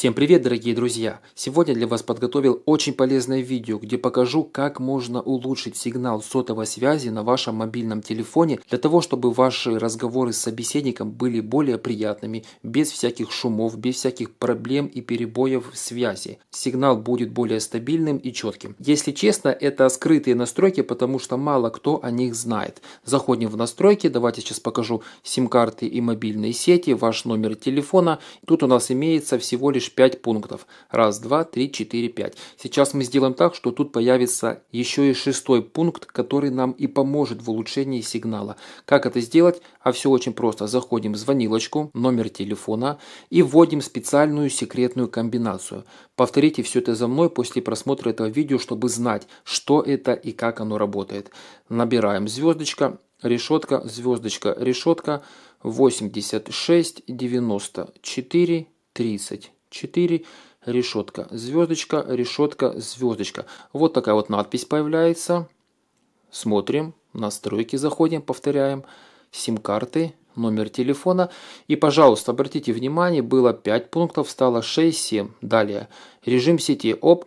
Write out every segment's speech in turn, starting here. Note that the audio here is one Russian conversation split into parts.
Всем привет, дорогие друзья! Сегодня для вас подготовил очень полезное видео, где покажу, как можно улучшить сигнал сотовой связи на вашем мобильном телефоне для того, чтобы ваши разговоры с собеседником были более приятными, без всяких шумов, без всяких проблем и перебоев в связи. Сигнал будет более стабильным и четким. Если честно, это скрытые настройки, потому что мало кто о них знает. Заходим в настройки, давайте сейчас покажу сим-карты и мобильные сети, ваш номер телефона. Тут у нас имеется всего лишь лишь 5 пунктов. Раз, два, три, четыре, пять. Сейчас мы сделаем так, что тут появится еще и шестой пункт, который нам и поможет в улучшении сигнала. Как это сделать? А все очень просто. Заходим в звонилочку, номер телефона и вводим специальную секретную комбинацию. Повторите все это за мной после просмотра этого видео, чтобы знать, что это и как оно работает. Набираем звездочка, решетка, звездочка, решетка 86 94 30. 4 решетка, звездочка, решетка, звездочка. Вот такая вот надпись появляется. Смотрим, настройки заходим, повторяем, сим-карты, номер телефона. И, пожалуйста, обратите внимание, было 5 пунктов, стало 6-7. Далее, режим сети, оп,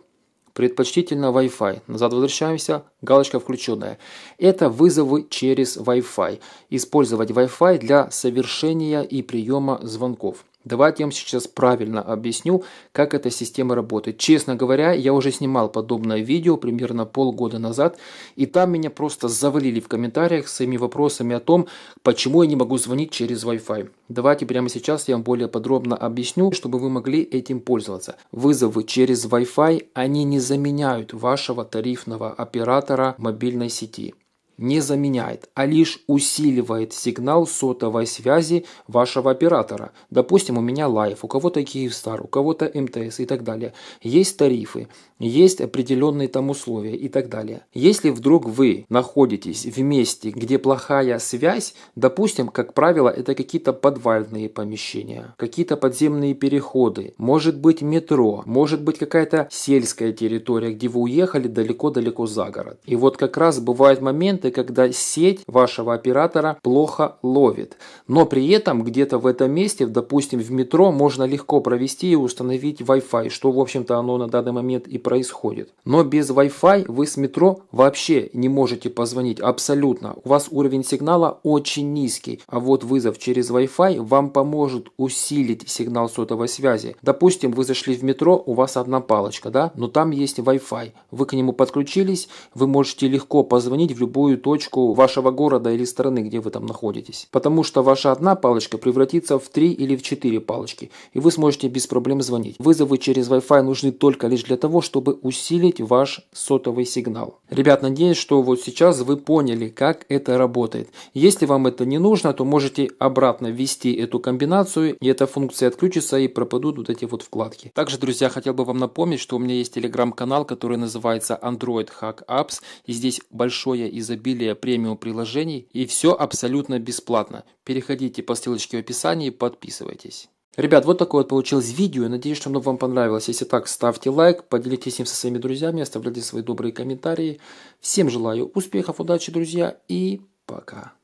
предпочтительно Wi-Fi. Назад возвращаемся, галочка включенная. Это вызовы через Wi-Fi. Использовать Wi-Fi для совершения и приема звонков. Давайте я вам сейчас правильно объясню, как эта система работает. Честно говоря, я уже снимал подобное видео примерно полгода назад, и там меня просто завалили в комментариях своими вопросами о том, почему я не могу звонить через Wi-Fi. Давайте прямо сейчас я вам более подробно объясню, чтобы вы могли этим пользоваться. Вызовы через Wi-Fi, они не заменяют вашего тарифного оператора мобильной сети не заменяет, а лишь усиливает сигнал сотовой связи вашего оператора. Допустим, у меня Лайф, у кого-то Киевстар, у кого-то МТС и так далее. Есть тарифы, есть определенные там условия и так далее. Если вдруг вы находитесь в месте, где плохая связь, допустим, как правило, это какие-то подвальные помещения, какие-то подземные переходы, может быть метро, может быть какая-то сельская территория, где вы уехали далеко-далеко за город. И вот как раз бывает момент, моменты, когда сеть вашего оператора плохо ловит. Но при этом где-то в этом месте, допустим, в метро можно легко провести и установить Wi-Fi, что, в общем-то, оно на данный момент и происходит. Но без Wi-Fi вы с метро вообще не можете позвонить абсолютно. У вас уровень сигнала очень низкий, а вот вызов через Wi-Fi вам поможет усилить сигнал сотовой связи. Допустим, вы зашли в метро, у вас одна палочка, да, но там есть Wi-Fi. Вы к нему подключились, вы можете легко позвонить в любую ключевую точку вашего города или страны, где вы там находитесь. Потому что ваша одна палочка превратится в три или в четыре палочки, и вы сможете без проблем звонить. Вызовы через Wi-Fi нужны только лишь для того, чтобы усилить ваш сотовый сигнал. Ребят, надеюсь, что вот сейчас вы поняли, как это работает. Если вам это не нужно, то можете обратно ввести эту комбинацию, и эта функция отключится и пропадут вот эти вот вкладки. Также, друзья, хотел бы вам напомнить, что у меня есть телеграм-канал, который называется Android Hack Apps, и здесь большое изобилие изобилие премиум приложений и все абсолютно бесплатно. Переходите по ссылочке в описании и подписывайтесь. Ребят, вот такое вот получилось видео. Надеюсь, что оно вам понравилось. Если так, ставьте лайк, поделитесь им со своими друзьями, оставляйте свои добрые комментарии. Всем желаю успехов, удачи, друзья, и пока.